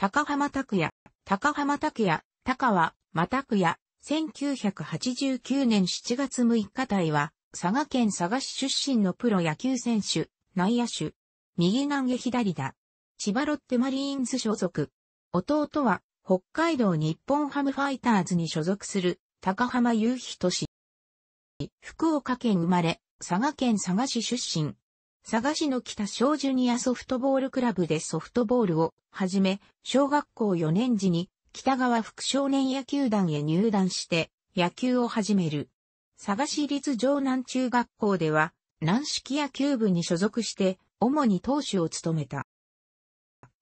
高浜拓也、高浜拓也、高は、ま拓也、1989年7月6日体は、佐賀県佐賀市出身のプロ野球選手、内野手、右投げ左打、千葉ロッテマリーンズ所属。弟は、北海道日本ハムファイターズに所属する、高浜雄人氏。福岡県生まれ、佐賀県佐賀市出身、佐賀市の北小ジュニアソフトボールクラブでソフトボールをはじめ、小学校4年時に北川副少年野球団へ入団して野球を始める。佐賀市立城南中学校では軟式野球部に所属して主に投手を務めた。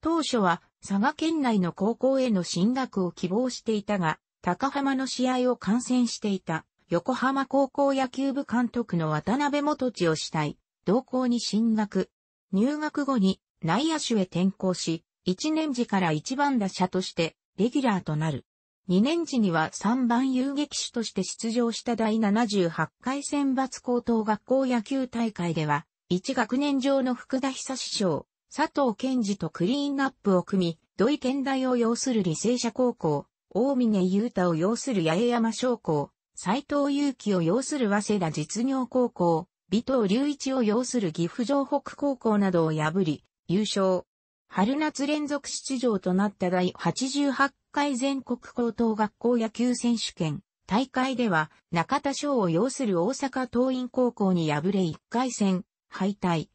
当初は佐賀県内の高校への進学を希望していたが、高浜の試合を観戦していた横浜高校野球部監督の渡辺元地をたい。同校に進学。入学後に内野手へ転校し、1年時から1番打者としてレギュラーとなる。2年時には3番遊撃手として出場した第78回選抜高等学校野球大会では、1学年上の福田久志賞、佐藤健二とクリーンアップを組み、土井健大を要する履正社高校、大峰雄太を要する八重山商校、斎藤祐樹を要する早稲田実業高校、尾藤隆一を擁する岐阜城北高校などを破り、優勝。春夏連続出場となった第88回全国高等学校野球選手権。大会では中田翔を擁する大阪桐蔭高校に敗れ1回戦敗退。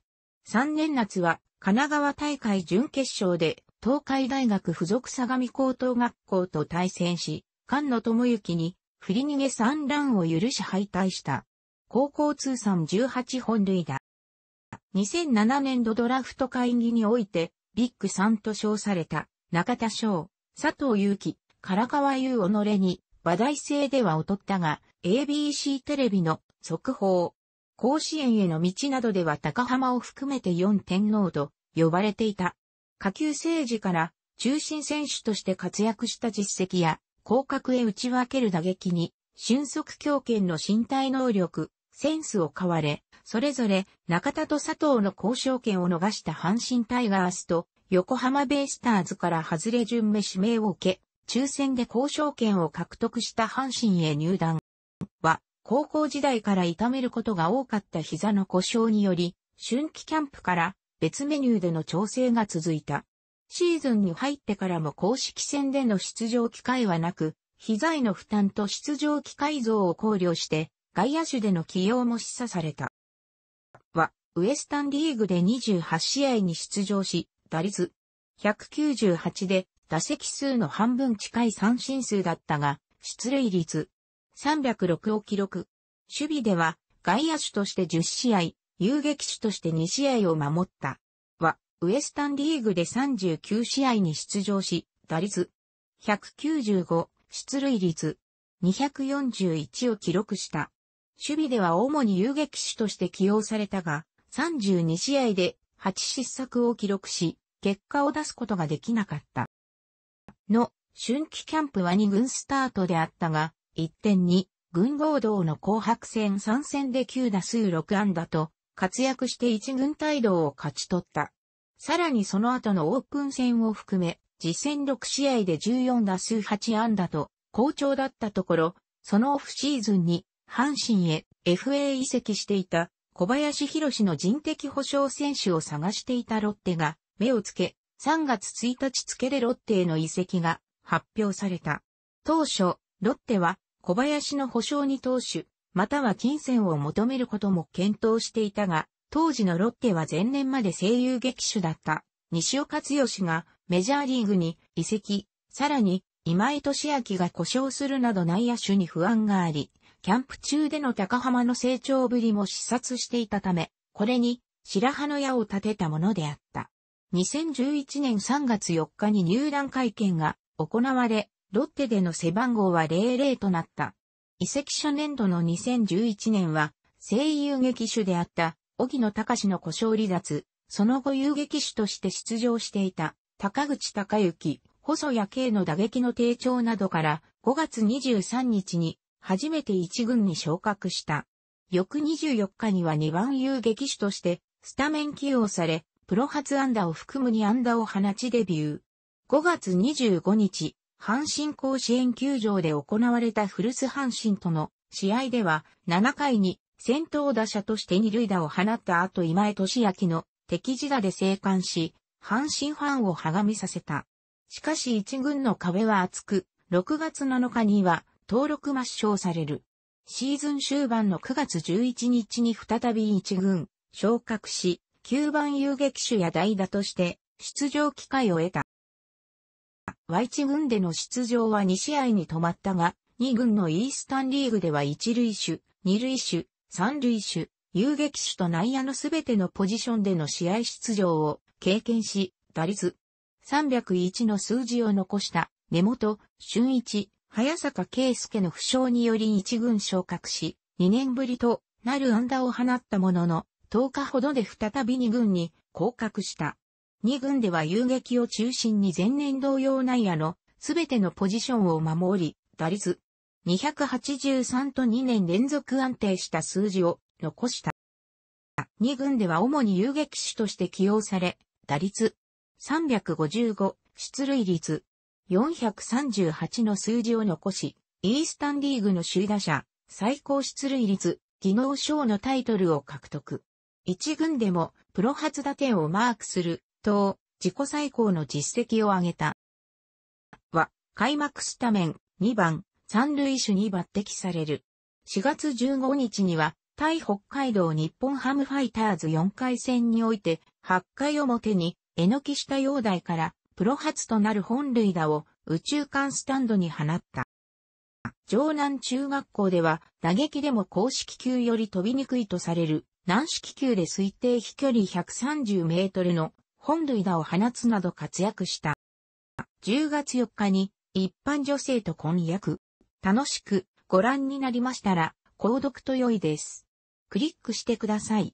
3年夏は神奈川大会準決勝で東海大学附属相模高等学校と対戦し、菅野智之に振り逃げ3ランを許し敗退した。高校通算18本塁打。2007年度ドラフト会議において、ビッグ3と称された、中田翔、佐藤祐樹、唐川優己に、話題性では劣ったが、ABC テレビの速報。甲子園への道などでは高浜を含めて4天皇と呼ばれていた。下級政治から中心選手として活躍した実績や、広角へ打ち分ける打撃に、俊足強権の身体能力、センスを買われ、それぞれ中田と佐藤の交渉権を逃した阪神タイガースと横浜ベイスターズから外れ順目指名を受け、抽選で交渉権を獲得した阪神へ入団は、高校時代から痛めることが多かった膝の故障により、春季キャンプから別メニューでの調整が続いた。シーズンに入ってからも公式戦での出場機会はなく、膝への負担と出場機会増を考慮して、外野手での起用も示唆された。は、ウエスタンリーグで28試合に出場し、打率198で打席数の半分近い三振数だったが、出塁率306を記録。守備では外野手として10試合、遊撃手として2試合を守った。は、ウエスタンリーグで39試合に出場し、打率195、出塁率241を記録した。守備では主に遊撃手として起用されたが、32試合で8失策を記録し、結果を出すことができなかった。の、春季キャンプは2軍スタートであったが、1点に、軍合同の紅白戦3戦で9打数6安打と、活躍して1軍態度を勝ち取った。さらにその後のオープン戦を含め、実戦6試合で14打数8安打と、好調だったところ、そのオフシーズンに阪神へ FA 移籍していた小林博士の人的保障選手を探していたロッテが目をつけ、3月1日付でロッテへの移籍が発表された。当初、ロッテは小林の保証に投手、または金銭を求めることも検討していたが、当時のロッテは前年まで声優劇手だった西尾克義がメジャーリーグに移籍、さらに今井俊明が故障するなど内野手に不安があり、キャンプ中での高浜の成長ぶりも視察していたため、これに白羽の矢を立てたものであった。2011年3月4日に入団会見が行われ、ロッテでの背番号は00となった。移籍初年度の2011年は、声優劇手であった、荻野隆の故障離脱、その後遊劇手として出場していた、高口隆之、細谷圭の打撃の低調などから、5月23日に初めて一軍に昇格した。翌24日には2番遊撃手として、スタメン起用され、プロ初安打を含む2安打を放ちデビュー。5月25日、阪神甲子園球場で行われた古巣阪神との試合では、7回に先頭打者として二塁打を放った後今江俊明の敵地打で生還し、阪神ファンをはがみさせた。しかし一軍の壁は厚く、6月7日には登録抹消される。シーズン終盤の9月11日に再び1軍、昇格し、9番遊撃手や代打として出場機会を得た。Y1 軍での出場は2試合に止まったが、2軍のイースタンリーグでは1塁手、2塁手、3塁手、遊撃手と内野のすべてのポジションでの試合出場を経験し、打率301の数字を残した根本、俊一、早坂圭介の負傷により一軍昇格し、2年ぶりとなる安打を放ったものの、10日ほどで再び2軍に降格した。2軍では遊撃を中心に前年同様内野のすべてのポジションを守り、打率283と2年連続安定した数字を残した。2軍では主に遊撃手として起用され、打率355、出塁率438の数字を残し、イースタンリーグの首位打者、最高出塁率、技能賞のタイトルを獲得。1軍でもプロ初打点をマークする、と、自己最高の実績を挙げた。は、開幕スタメン、2番、三塁手に抜擢される。4月15日には、対北海道日本ハムファイターズ4回戦において、8回表に、えのきした容台からプロ初となる本塁打を宇宙間スタンドに放った。城南中学校では打撃でも公式球より飛びにくいとされる軟式球で推定飛距離130メートルの本塁打を放つなど活躍した。10月4日に一般女性と婚約。楽しくご覧になりましたら購読と良いです。クリックしてください。